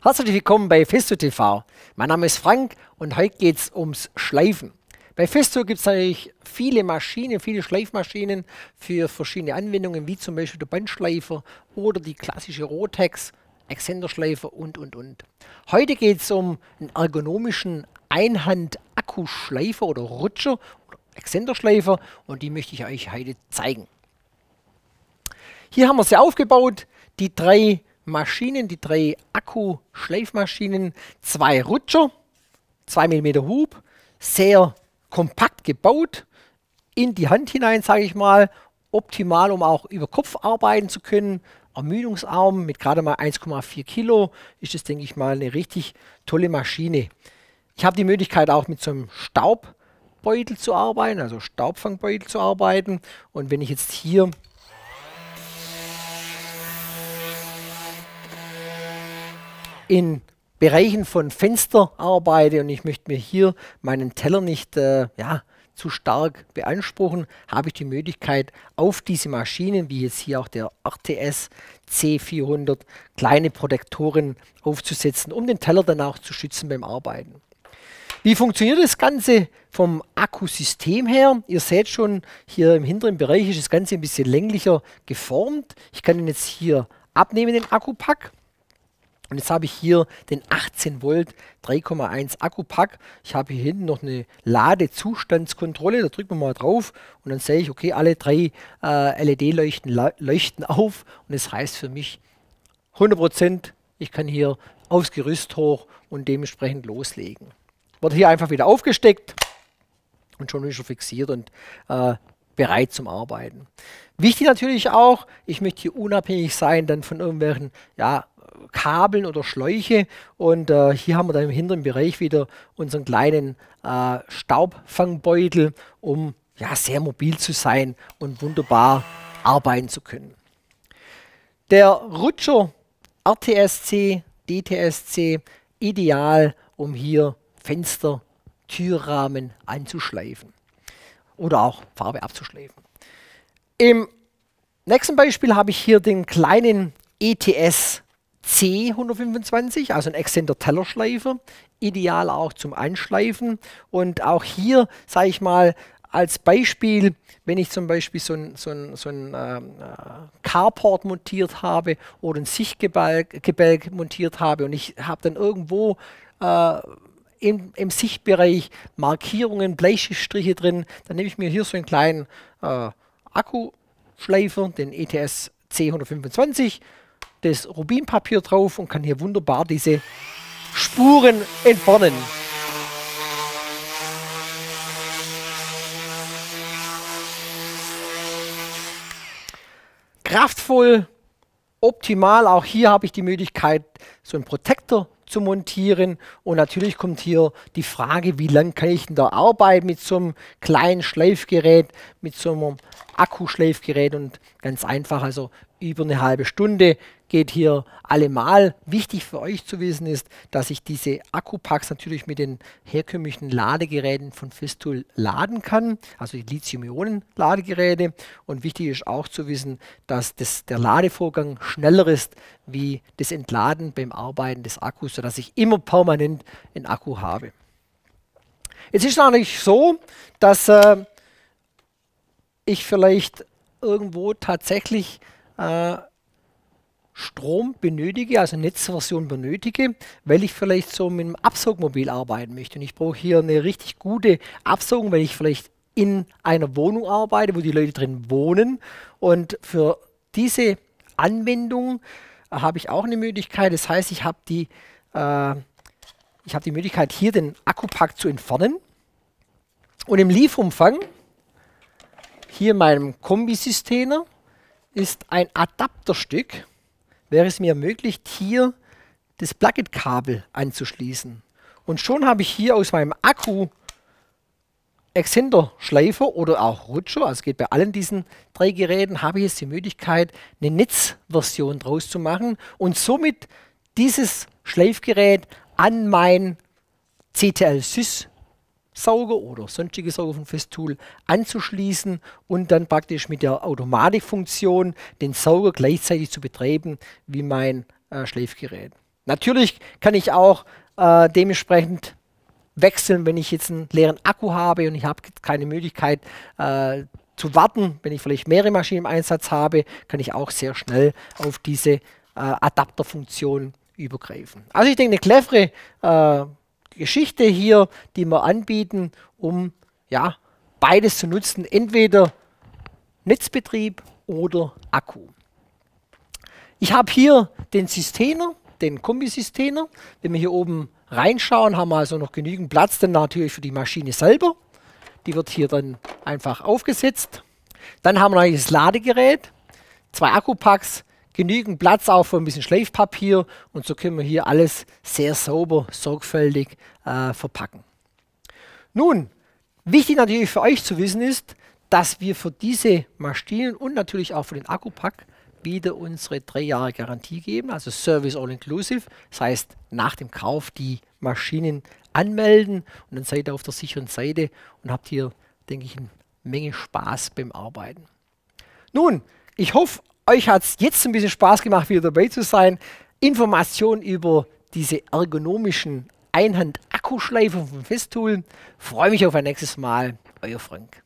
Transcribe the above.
Herzlich willkommen bei Festo TV. Mein Name ist Frank und heute geht es ums Schleifen. Bei Festo gibt es natürlich viele Maschinen, viele Schleifmaschinen für verschiedene Anwendungen, wie zum Beispiel der Bandschleifer oder die klassische Rotex, Exzenterschleifer und und und. Heute geht es um einen ergonomischen Einhand-Akkuschleifer oder Rutscher oder Exzenterschleifer und die möchte ich euch heute zeigen. Hier haben wir sie aufgebaut, die drei Maschinen, die drei Akku-Schleifmaschinen, zwei Rutscher, 2 mm Hub, sehr kompakt gebaut, in die Hand hinein, sage ich mal, optimal, um auch über Kopf arbeiten zu können, ermüdungsarm, mit gerade mal 1,4 Kilo, ist das, denke ich mal, eine richtig tolle Maschine. Ich habe die Möglichkeit auch mit so einem Staubbeutel zu arbeiten, also Staubfangbeutel zu arbeiten und wenn ich jetzt hier in Bereichen von Fenster arbeite und ich möchte mir hier meinen Teller nicht äh, ja, zu stark beanspruchen, habe ich die Möglichkeit, auf diese Maschinen, wie jetzt hier auch der RTS C400, kleine Protektoren aufzusetzen, um den Teller dann auch zu schützen beim Arbeiten. Wie funktioniert das Ganze vom Akkusystem her? Ihr seht schon, hier im hinteren Bereich ist das Ganze ein bisschen länglicher geformt. Ich kann ihn jetzt hier abnehmen, den Akkupack. Und jetzt habe ich hier den 18 Volt 3,1 Akkupack. Ich habe hier hinten noch eine Ladezustandskontrolle. Da drücken wir mal drauf und dann sehe ich, okay, alle drei äh, LED-Leuchten leuchten auf. Und das heißt für mich 100%, ich kann hier aufs Gerüst hoch und dementsprechend loslegen. Wird hier einfach wieder aufgesteckt und schon wieder fixiert und äh, bereit zum Arbeiten. Wichtig natürlich auch, ich möchte hier unabhängig sein dann von irgendwelchen ja, Kabeln oder Schläuche. Und äh, hier haben wir dann im hinteren Bereich wieder unseren kleinen äh, Staubfangbeutel, um ja, sehr mobil zu sein und wunderbar arbeiten zu können. Der Rutscher RTSC, DTSC, ideal, um hier Fenster, Türrahmen anzuschleifen oder auch Farbe abzuschleifen. Im nächsten Beispiel habe ich hier den kleinen ETS C125, also ein exzenter Tellerschleifer, ideal auch zum Anschleifen. Und auch hier, sage ich mal, als Beispiel, wenn ich zum Beispiel so ein, so ein, so ein ähm, äh, Carport montiert habe oder ein Sichtgebälk montiert habe und ich habe dann irgendwo äh, im, im, Sichtbereich Markierungen, Bleistiftstriche drin, dann nehme ich mir hier so einen kleinen äh, Akkuschleifer, den ETS C125 das Rubinpapier drauf und kann hier wunderbar diese Spuren entfernen. Kraftvoll, optimal, auch hier habe ich die Möglichkeit, so einen Protektor zu montieren. Und natürlich kommt hier die Frage, wie lange kann ich denn da arbeiten mit so einem kleinen Schleifgerät, mit so einem Akkuschleifgerät und ganz einfach, also über eine halbe Stunde geht hier allemal. Wichtig für euch zu wissen ist, dass ich diese Akkupacks natürlich mit den herkömmlichen Ladegeräten von Festool laden kann, also die Lithium-Ionen-Ladegeräte. Und wichtig ist auch zu wissen, dass das, der Ladevorgang schneller ist wie das Entladen beim Arbeiten des Akkus, sodass ich immer permanent einen Akku habe. Jetzt ist es natürlich so, dass äh, ich vielleicht irgendwo tatsächlich äh, Strom benötige, also Netzversion benötige, weil ich vielleicht so mit einem Absaugmobil arbeiten möchte. Und ich brauche hier eine richtig gute Absaugung, weil ich vielleicht in einer Wohnung arbeite, wo die Leute drin wohnen. Und für diese Anwendung äh, habe ich auch eine Möglichkeit. Das heißt, ich habe die, äh, ich hab die Möglichkeit, hier den Akkupack zu entfernen. Und im Lieferumfang, hier meinem Kombisystemer, ist ein Adapterstück, wäre es mir möglich, hier das Plugin-Kabel anzuschließen. Und schon habe ich hier aus meinem Akku Exzenterschleifer oder auch Rutscher, also geht bei allen diesen drei Geräten, habe ich jetzt die Möglichkeit, eine Netzversion draus zu machen und somit dieses Schleifgerät an mein CTL-Sys Sauger oder sonstige Sauger von Festool anzuschließen und dann praktisch mit der Automatikfunktion den Sauger gleichzeitig zu betreiben wie mein äh, Schleifgerät. Natürlich kann ich auch äh, dementsprechend wechseln, wenn ich jetzt einen leeren Akku habe und ich habe keine Möglichkeit äh, zu warten, wenn ich vielleicht mehrere Maschinen im Einsatz habe, kann ich auch sehr schnell auf diese äh, Adapterfunktion übergreifen. Also ich denke, eine clevere äh, Geschichte hier, die wir anbieten, um ja, beides zu nutzen, entweder Netzbetrieb oder Akku. Ich habe hier den Systemer, den Kombisystemer. Wenn wir hier oben reinschauen, haben wir also noch genügend Platz, dann natürlich für die Maschine selber. Die wird hier dann einfach aufgesetzt. Dann haben wir noch das Ladegerät, zwei Akkupacks, genügend Platz auch für ein bisschen Schleifpapier und so können wir hier alles sehr sauber, sorgfältig äh, verpacken. Nun, wichtig natürlich für euch zu wissen ist, dass wir für diese Maschinen und natürlich auch für den Akkupack wieder unsere drei Jahre Garantie geben, also Service All Inclusive. Das heißt, nach dem Kauf die Maschinen anmelden und dann seid ihr auf der sicheren Seite und habt hier, denke ich, eine Menge Spaß beim Arbeiten. Nun, ich hoffe, euch hat es jetzt ein bisschen Spaß gemacht, wieder dabei zu sein. Informationen über diese ergonomischen Einhand-Akkuschleifen vom Festool. Freue mich auf ein nächstes Mal. Euer Frank.